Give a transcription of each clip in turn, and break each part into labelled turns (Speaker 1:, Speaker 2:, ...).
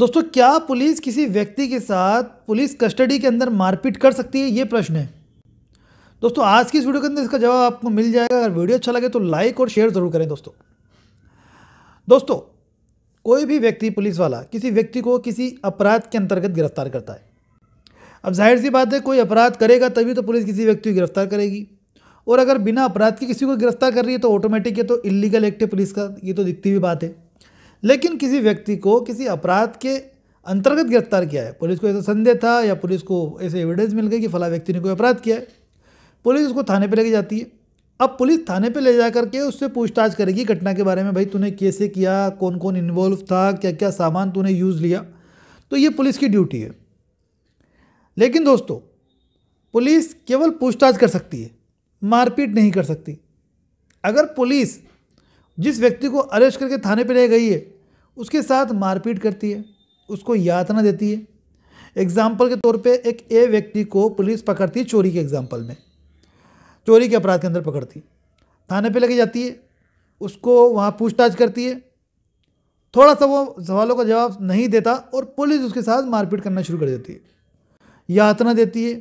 Speaker 1: दोस्तों क्या पुलिस किसी व्यक्ति के साथ पुलिस कस्टडी के अंदर मारपीट कर सकती है ये प्रश्न है दोस्तों आज की इस वीडियो के अंदर इसका जवाब आपको मिल जाएगा अगर वीडियो अच्छा लगे तो लाइक और शेयर ज़रूर करें दोस्तों दोस्तों कोई भी व्यक्ति पुलिस वाला किसी व्यक्ति को किसी अपराध के अंतर्गत गिरफ्तार करता है अब जाहिर सी बात है कोई अपराध करेगा तभी तो पुलिस किसी व्यक्ति को गिरफ्तार करेगी और अगर बिना अपराध के किसी को गिरफ्तार कर रही है तो ऑटोमेटिक ये तो इलीगल एक्ट है पुलिस का ये तो दिखती हुई बात है लेकिन किसी व्यक्ति को किसी अपराध के अंतर्गत गिरफ्तार किया है पुलिस को ऐसा संदेह था या पुलिस को ऐसे एविडेंस मिल गई कि फला व्यक्ति ने कोई अपराध किया है पुलिस उसको थाने पर लेके जाती है अब पुलिस थाने पर ले जा करके उससे पूछताछ करेगी घटना के बारे में भाई तूने कैसे किया कौन कौन इन्वॉल्व था क्या क्या सामान तूने यूज़ लिया तो ये पुलिस की ड्यूटी है लेकिन दोस्तों पुलिस केवल पूछताछ कर सकती है मारपीट नहीं कर सकती अगर पुलिस जिस व्यक्ति को अरेस्ट करके थाने पर ले गई है उसके साथ मारपीट करती है उसको यातना देती है एग्जाम्पल के तौर पे एक ए व्यक्ति को पुलिस पकड़ती है चोरी के एग्जाम्पल में चोरी के अपराध के अंदर पकड़ती है थाने पे लेके जाती है उसको वहाँ पूछताछ करती है थोड़ा सा वो सवालों का जवाब नहीं देता और पुलिस उसके साथ मारपीट करना शुरू कर देती है यातना देती है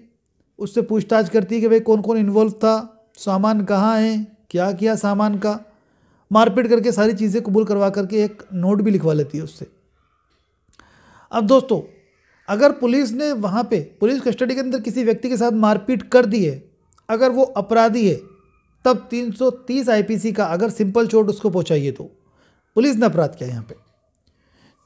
Speaker 1: उससे पूछताछ करती है कि भाई कौन कौन इन्वॉल्व था सामान कहाँ है क्या किया सामान का मारपीट करके सारी चीज़ें कबूल करवा करके एक नोट भी लिखवा लेती है उससे अब दोस्तों अगर पुलिस ने वहाँ पे पुलिस कस्टडी के अंदर किसी व्यक्ति के साथ मारपीट कर दी है अगर वो अपराधी है तब 330 आईपीसी का अगर सिंपल चोट उसको पहुँचाइए तो पुलिस ने अपराध किया यहाँ पे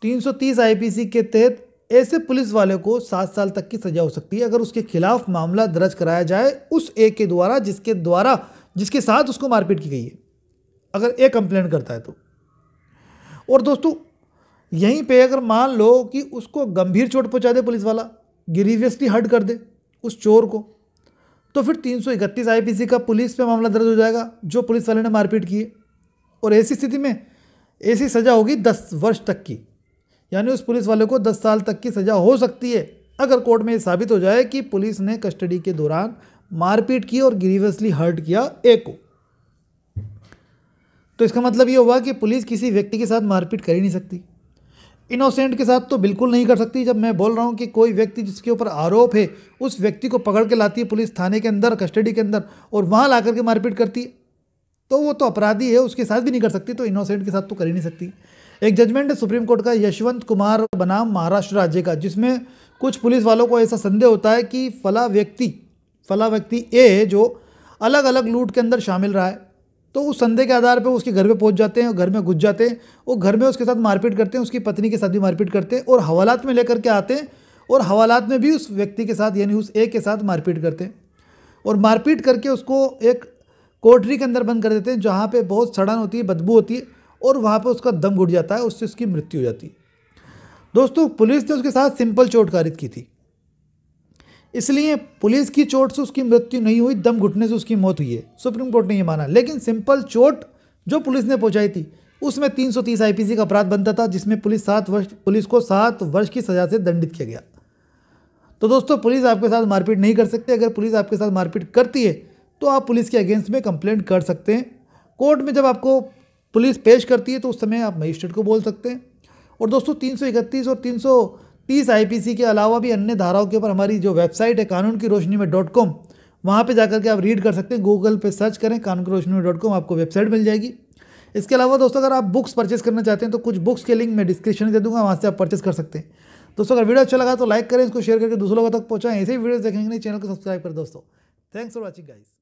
Speaker 1: 330 आईपीसी के तहत ऐसे पुलिस वाले को सात साल तक की सजा हो सकती है अगर उसके खिलाफ मामला दर्ज कराया जाए उस ए के द्वारा जिसके द्वारा जिसके साथ उसको मारपीट की गई है अगर ए कंप्लेंट करता है तो और दोस्तों यहीं पे अगर मान लो कि उसको गंभीर चोट पहुंचा दे पुलिस वाला ग्रीवियसली हट कर दे उस चोर को तो फिर तीन सौ इकतीस आई का पुलिस पर मामला दर्ज हो जाएगा जो पुलिस वाले ने मारपीट की है और ऐसी स्थिति में ऐसी सज़ा होगी दस वर्ष तक की यानी उस पुलिस वाले को 10 साल तक की सज़ा हो सकती है अगर कोर्ट में ये साबित हो जाए कि पुलिस ने कस्टडी के दौरान मारपीट की और ग्रीवियसली हर्ट किया ए को तो इसका मतलब ये हुआ कि पुलिस किसी व्यक्ति के साथ मारपीट कर ही नहीं सकती इनोसेंट के साथ तो बिल्कुल नहीं कर सकती जब मैं बोल रहा हूँ कि कोई व्यक्ति जिसके ऊपर आरोप है उस व्यक्ति को पकड़ के लाती है पुलिस थाने के अंदर कस्टडी के अंदर और वहाँ ला करके मारपीट करती है तो वो तो अपराधी है उसके साथ भी नहीं कर सकती तो इनोसेंट के साथ तो कर ही नहीं सकती एक जजमेंट है सुप्रीम कोर्ट का यशवंत कुमार बनाम महाराष्ट्र राज्य का जिसमें कुछ पुलिस वालों को ऐसा संदेह होता है कि फला व्यक्ति फला व्यक्ति ए जो अलग अलग लूट के अंदर शामिल रहा है तो उस संदेह के आधार पर उसके घर पर पहुंच जाते हैं घर में घुस जाते हैं वो घर में उसके साथ मारपीट करते हैं उसकी पत्नी के साथ भी मारपीट करते हैं और हवालात में लेकर के आते हैं और हवालात में भी उस व्यक्ति के साथ यानी उस ए के साथ मारपीट करते हैं और मारपीट करके उसको एक कोटरी के अंदर बंद कर देते हैं जहाँ पर बहुत सड़न होती है बदबू होती है और वहाँ पर उसका दम घुट जाता है उससे उसकी मृत्यु हो जाती है दोस्तों पुलिस ने उसके साथ सिंपल चोट कारित की थी इसलिए पुलिस की चोट से उसकी मृत्यु नहीं हुई दम घुटने से उसकी मौत हुई है सुप्रीम कोर्ट ने यह माना लेकिन सिंपल चोट जो पुलिस ने पहुंचाई थी उसमें 330 आईपीसी का अपराध बनता था जिसमें पुलिस सात वर्ष पुलिस को सात वर्ष की सज़ा से दंडित किया गया तो दोस्तों पुलिस आपके साथ मारपीट नहीं कर सकते अगर पुलिस आपके साथ मारपीट करती है तो आप पुलिस के अगेंस्ट में कंप्लेंट कर सकते हैं कोर्ट में जब आपको पुलिस पेश करती है तो उस समय आप मजिस्ट्रेट को बोल सकते हैं और दोस्तों तीन और 330 आईपीसी के अलावा भी अन्य धाराओं के ऊपर हमारी जो वेबसाइट है कानून की रोशनी में डॉट कॉम वहाँ पर जाकर के आप रीड कर सकते हैं गूगल पर सर्च करें कानून की रोशनी में डॉट कॉम आपको वेबसाइट मिल जाएगी इसके अलावा दोस्तों अगर आप बुक्स परचेस करना चाहते हैं तो कुछ बुक्स के लिंक मैं डिस्क्रिप्शन दे दूँगा वहाँ से आप परचेस कर सकते हैं दोस्तों अगर वीडियो अच्छा लगा तो लाइक करें इसको शेयर करके दूसरों लोगों तक पहुँचाएं ऐसे ही वीडियो देखेंगे चैनल को सब्सक्राइब करें दोस्तों थैंक्स फॉर वॉचिंग गाइस